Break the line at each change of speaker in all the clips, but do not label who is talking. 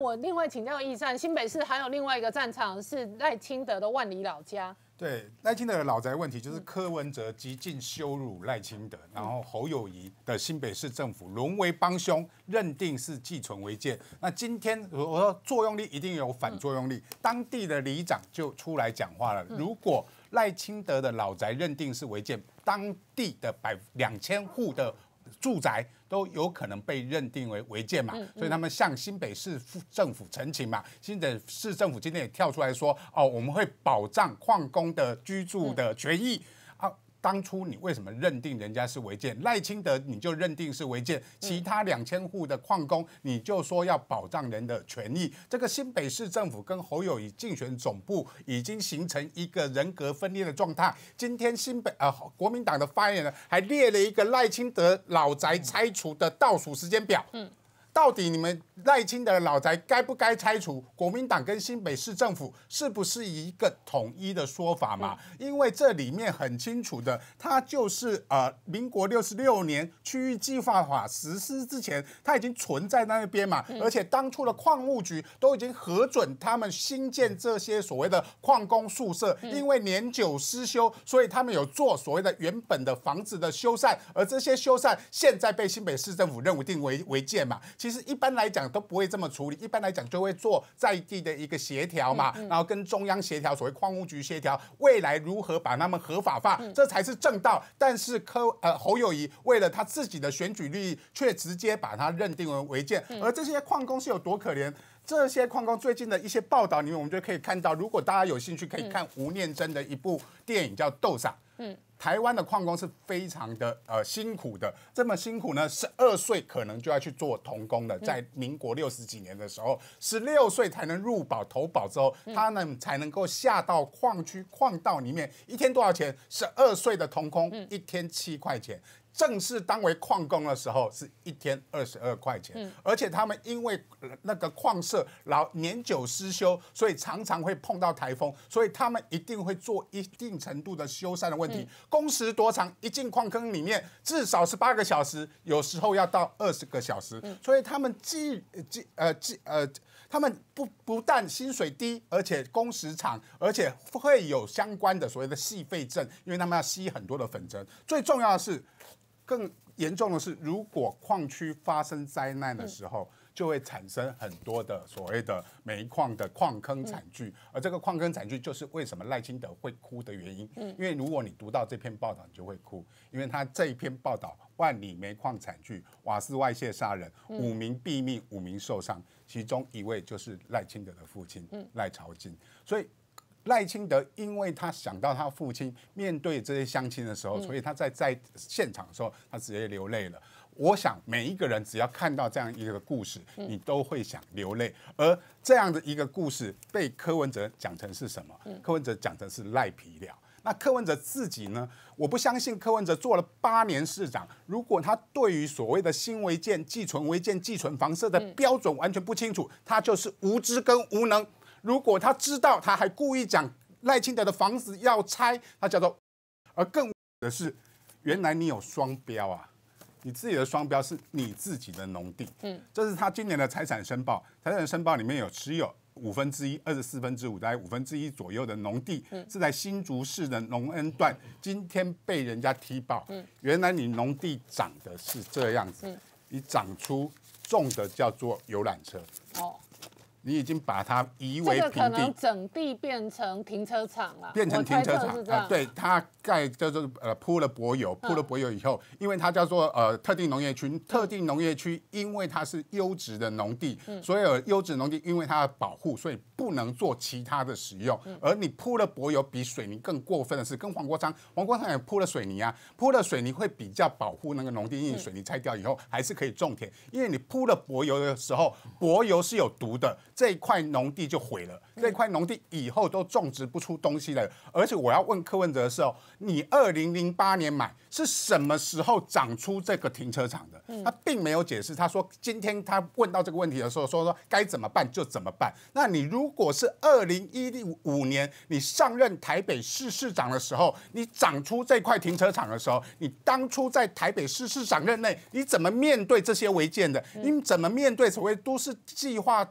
我另外请教一站新北市，还有另外一个战场是赖清德的万里老家。对，赖清德的老宅问题，就是柯文哲极尽羞辱赖清德，然后侯友谊的新北市政府沦为帮凶，认定是寄存违建。那今天我说作用力一定有反作用力，当地的里长就出来讲话了。如果赖清德的老宅认定是违建，当地的百两千户的住宅。都有可能被认定为违建嘛，所以他们向新北市政府陈情嘛，新北市政府今天也跳出来说，哦，我们会保障矿工的居住的权益。当初你为什么认定人家是违建？赖清德你就认定是违建，其他两千户的矿工你就说要保障人的权益。这个新北市政府跟侯友谊竞选总部已经形成一个人格分裂的状态。今天新北呃国民党的发言人还列了一个赖清德老宅拆除的倒数时间表。嗯。到底你们赖清德老宅该不该拆除？国民党跟新北市政府是不是一个统一的说法嘛？因为这里面很清楚的，它就是呃，民国六十六年区域计划法实施之前，它已经存在那边嘛。而且当初的矿务局都已经核准他们新建这些所谓的矿工宿舍，因为年久失修，所以他们有做所谓的原本的房子的修缮，而这些修缮现在被新北市政府认为定为违建嘛？其实一般来讲都不会这么处理，一般来讲就会做在地的一个协调嘛，然后跟中央协调，所谓矿务局协调，未来如何把他们合法化，这才是正道。但是柯呃侯友谊为了他自己的选举利益，却直接把它认定为违建，而这些矿工是有多可怜？这些矿工最近的一些报道里面，我们就可以看到，如果大家有兴趣，可以看吴念真的一部电影叫《豆沙》。嗯，台湾的矿工是非常的呃辛苦的，这么辛苦呢，十二岁可能就要去做童工了。在民国六十几年的时候，十六岁才能入保投保之后，他们才能够下到矿区矿道里面。一天多少钱？十二岁的童工一天七块钱。正式当为矿工的时候，是一天二十二块钱，而且他们因为那个矿舍老年久失修，所以常常会碰到台风，所以他们一定会做一定程度的修缮的问题。工时多长？一进矿坑里面至少是八个小时，有时候要到二十个小时。所以他们既既呃既呃，他们不不但薪水低，而且工时长，而且会有相关的所谓的细费症，因为他们要吸很多的粉尘。最重要的是。更严重的是，如果矿区发生灾难的时候，就会产生很多的所谓的煤矿的矿坑惨剧，而这个矿坑惨剧就是为什么赖清德会哭的原因。嗯，因为如果你读到这篇报道，你就会哭，因为他这一篇报道，万里煤矿惨剧，瓦斯外泄杀人，五名毙命，五名受伤，其中一位就是赖清德的父亲赖朝金，所以。赖清德因为他想到他父亲面对这些乡亲的时候，所以他在在现场的时候，他直接流泪了。我想每一个人只要看到这样一个故事，你都会想流泪。而这样的一个故事被柯文哲讲成是什么？柯文哲讲成是赖皮了。那柯文哲自己呢？我不相信柯文哲做了八年市长，如果他对于所谓的新违建、寄存违建、寄存房舍的标准完全不清楚，他就是无知跟无能。如果他知道，他还故意讲赖清德的房子要拆，他叫做。而更的是，原来你有双标啊！你自己的双标是你自己的农地，嗯，这是他今年的财产申报，财产申报里面有持有五分之一，二十四分之五，大概五分之一左右的农地，嗯，是在新竹市的农恩段，今天被人家踢爆，嗯，原来你农地长的是这样子，你长出种的叫做游览车，哦。你已经把它夷为平地，整地变成停车场了。变成停车场是这样，对它盖叫做呃铺了柏油，铺了柏油以后，因为它叫做呃特定农业区，特定农业区因为它是优质的农地，所以优质农地因为它要保护，所以不能做其他的使用。而你铺了柏油比水泥更过分的是，跟黄国昌，黄国昌也铺了水泥啊，铺了水泥会比较保护那个农地，因为水泥拆掉以后还是可以种田，因为你铺了柏油的时候，柏油是有毒的。这块农地就毁了，这块农地以后都种植不出东西了。而且我要问柯文哲的时候，你二零零八年买，是什么时候长出这个停车场的？他并没有解释。他说今天他问到这个问题的时候，说说该怎么办就怎么办。那你如果是二零一五年你上任台北市市长的时候，你长出这块停车场的时候，你当初在台北市市长任内，你怎么面对这些违建的？你怎么面对所谓都市计划？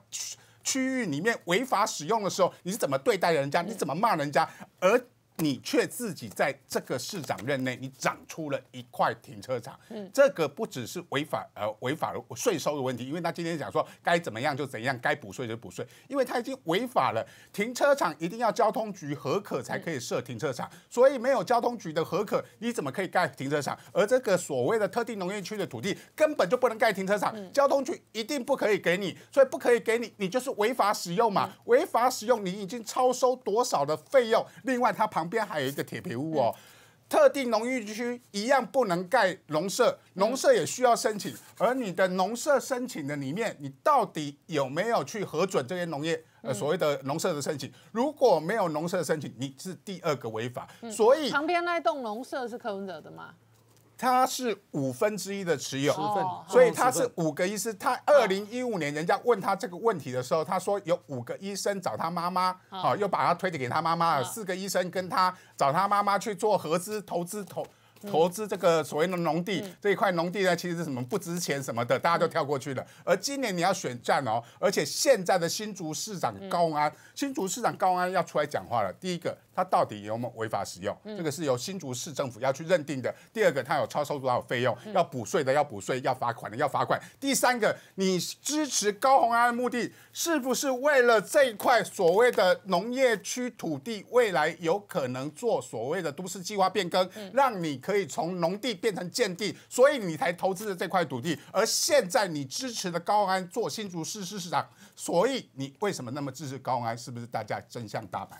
区域里面违法使用的时候，你是怎么对待人家？你怎么骂人家？而。你却自己在这个市长任内，你长出了一块停车场。嗯，这个不只是违法呃违法税收的问题，因为他今天讲说该怎么样就怎样，该补税就补税，因为他已经违法了。停车场一定要交通局合可才可以设停车场，所以没有交通局的合可，你怎么可以盖停车场？而这个所谓的特定农业区的土地根本就不能盖停车场，交通局一定不可以给你，所以不可以给你，你就是违法使用嘛？违法使用，你已经超收多少的费用？另外，他旁。旁边还有一个铁皮屋哦，特定农业区一样不能盖农舍，农舍也需要申请。而你的农舍申请的里面，你到底有没有去核准这些农业呃所谓的农舍的申请？如果没有农舍申请，你是第二个违法。所以旁边那栋农舍是柯文哲的吗？他是五分之一的持有，所以他是五个医师。他二零一五年人家问他这个问题的时候，他说有五个医生找他妈妈，好又把他推荐给他妈妈。四个医生跟他找他妈妈去做合资投资投投资这个所谓的农地这一块农地呢，其实是什么不值钱什么的，大家都跳过去了。而今年你要选战哦，而且现在的新竹市长高安，新竹市长高安要出来讲话了。第一个。它到底有没违法使用？这个是由新竹市政府要去认定的。第二个，它有超收多少费用，要补税的要补税，要罚款的要罚款。第三个，你支持高鸿安的目的是不是为了这块所谓的农业区土地未来有可能做所谓的都市计划变更，让你可以从农地变成建地，所以你才投资的这块土地？而现在你支持的高安做新竹市市长，所以你为什么那么支持高安？是不是大家真相大白？